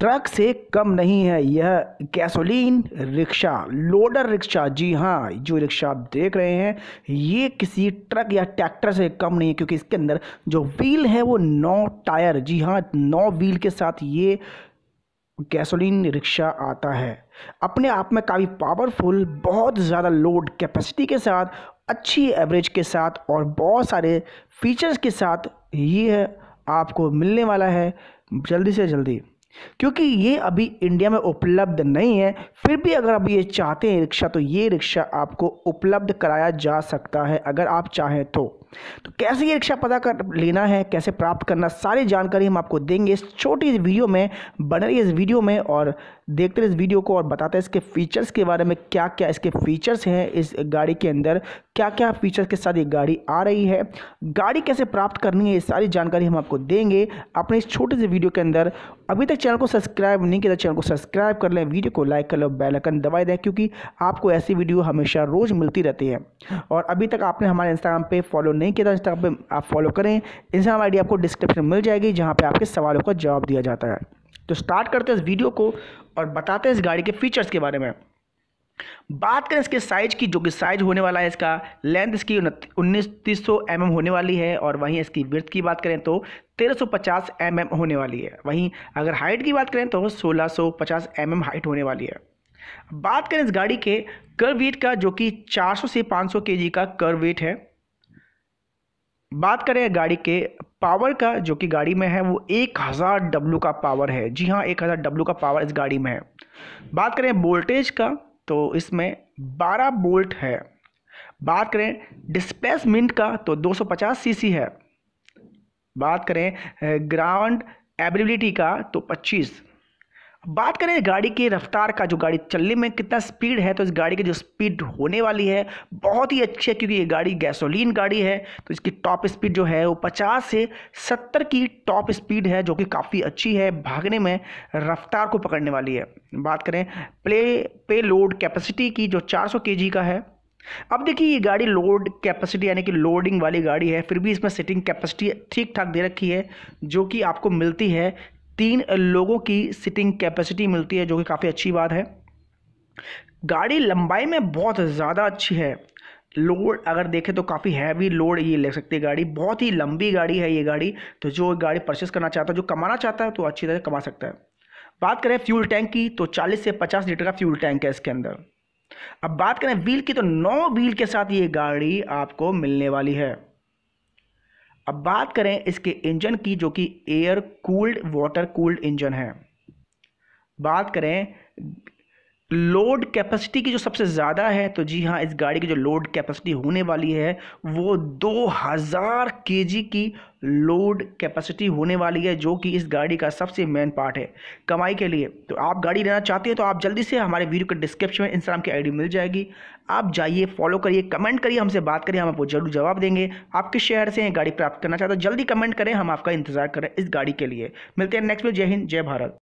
truck से कम नहीं है यह कैसोलीन रिक्शा लोडर रिक्शा जी हाँ जो रिक्शा आप देख रहे हैं ये किसी ट्रक या ट्रैक्टर से कम नहीं है क्योंकि इसके अंदर जो व्हील है वो नौ टायर जी हाँ नौ व्हील के साथ ये कैसोलीन रिक्शा आता है अपने आप में काफ़ी पावरफुल बहुत ज़्यादा लोड कैपेसिटी के साथ अच्छी एवरेज के साथ और बहुत सारे फीचर्स के साथ ये आपको मिलने वाला है जल्दी से जल्दी क्योंकि ये अभी इंडिया में उपलब्ध नहीं है फिर भी अगर आप ये चाहते हैं रिक्शा तो ये रिक्शा आपको उपलब्ध कराया जा सकता है अगर आप चाहें तो तो कैसे ये रिक्शा पता कर लेना है कैसे प्राप्त करना सारी जानकारी हम आपको देंगे इस छोटी वीडियो में बन रही इस वीडियो में और देखते रहे इस वीडियो को और बताते हैं इसके फीचर्स के बारे में क्या क्या इसके फीचर्स हैं इस गाड़ी के अंदर क्या क्या फीचर के साथ ये गाड़ी आ रही है गाड़ी कैसे प्राप्त करनी है ये सारी जानकारी हम आपको देंगे अपने इस छोटे से वीडियो के अंदर अभी तक चैनल को सब्सक्राइब नहीं किया तो चैनल को सब्सक्राइब कर लें वीडियो को लाइक कर लो बेलकन दबाए दें क्योंकि आपको ऐसी वीडियो हमेशा रोज़ मिलती रहती है और अभी तक आपने हमारे इंस्टाग्राम पर फॉलो नहीं किया था इंस्टाग्राम पर आप फॉलो करें इंस्टाग्राम डी आपको डिस्क्रिप्शन मिल जाएगी जहाँ पर आपके सवालों का जवाब दिया जाता है तो स्टार्ट करते हैं इस वीडियो को और बताते हैं इस गाड़ी के फीचर्स के बारे में बात करें इसके साइज की जो कि साइज होने वाला है इसका लेंथ इसकी उन्नीस तीस सौ एम होने वाली है और वहीं इसकी वृथ की बात करें तो 1350 सौ mm होने वाली है वहीं अगर हाइट की बात करें तो 1650 सौ mm हाइट होने वाली है बात करें इस गाड़ी के कर वेट का जो कि 400 से 500 सौ के का कर वेट है बात करें गाड़ी के पावर का जो कि गाड़ी में है वो एक हज़ार डब्लू का पावर है जी हाँ एक हज़ार डब्लू का पावर इस गाड़ी में है बात करें वोल्टेज का तो इसमें 12 बोल्ट है बात करें डिस्प्लेसमेंट का तो 250 सीसी है बात करें ग्राउंड एबिलिटी का तो बात करें गाड़ी की रफ्तार का जो गाड़ी चलने में कितना स्पीड है तो इस गाड़ी की जो स्पीड होने वाली है बहुत ही अच्छी है क्योंकि ये गाड़ी गैसोलीन गाड़ी है तो इसकी टॉप स्पीड जो है वो 50 से 70 की टॉप स्पीड है जो कि काफ़ी अच्छी है भागने में रफ्तार को पकड़ने वाली है बात करें प्ले पे लोड कैपेसिटी की जो चार सौ का है अब देखिए ये गाड़ी लोड कैपेसिटी यानी कि लोडिंग वाली गाड़ी है फिर भी इसमें सिटिंग कैपेसिटी ठीक ठाक दे रखी है जो कि आपको मिलती है तीन लोगों की सिटिंग कैपेसिटी मिलती है जो कि काफ़ी अच्छी बात है गाड़ी लंबाई में बहुत ज़्यादा अच्छी है लोड अगर देखें तो काफ़ी हैवी लोड ये ले सकती है गाड़ी बहुत ही लंबी गाड़ी है ये गाड़ी तो जो गाड़ी परचेस करना चाहता है जो कमाना चाहता है तो अच्छी तरह कमा सकता है बात करें फ्यूल टैंक की तो 40 से 50 लीटर का फ्यूल टैंक है इसके अंदर अब बात करें व्हील की तो नौ व्हील के साथ ये गाड़ी आपको मिलने वाली है अब बात करें इसके इंजन की जो कि air cooled water cooled engine है बात करें लोड कैपेसिटी की जो सबसे ज़्यादा है तो जी हाँ इस गाड़ी की जो लोड कैपेसिटी होने वाली है वो 2000 हज़ार की लोड कैपेसिटी होने वाली है जो कि इस गाड़ी का सबसे मेन पार्ट है कमाई के लिए तो आप गाड़ी लेना चाहते हैं तो आप जल्दी से हमारे वीडियो के डिस्क्रिप्शन में इंस्टाग्राम की आईडी मिल जाएगी आप जाइए फॉलो करिए कमेंट करिए हमसे बात करिए हम आपको जरूर जवाब देंगे आप किस शहर से गाड़ी प्राप्त करना चाहते हो जल्दी कमेंट करें हम आपका इंतजार करें इस गाड़ी के लिए मिलते हैं नेक्स्ट में जय हिंद जय भारत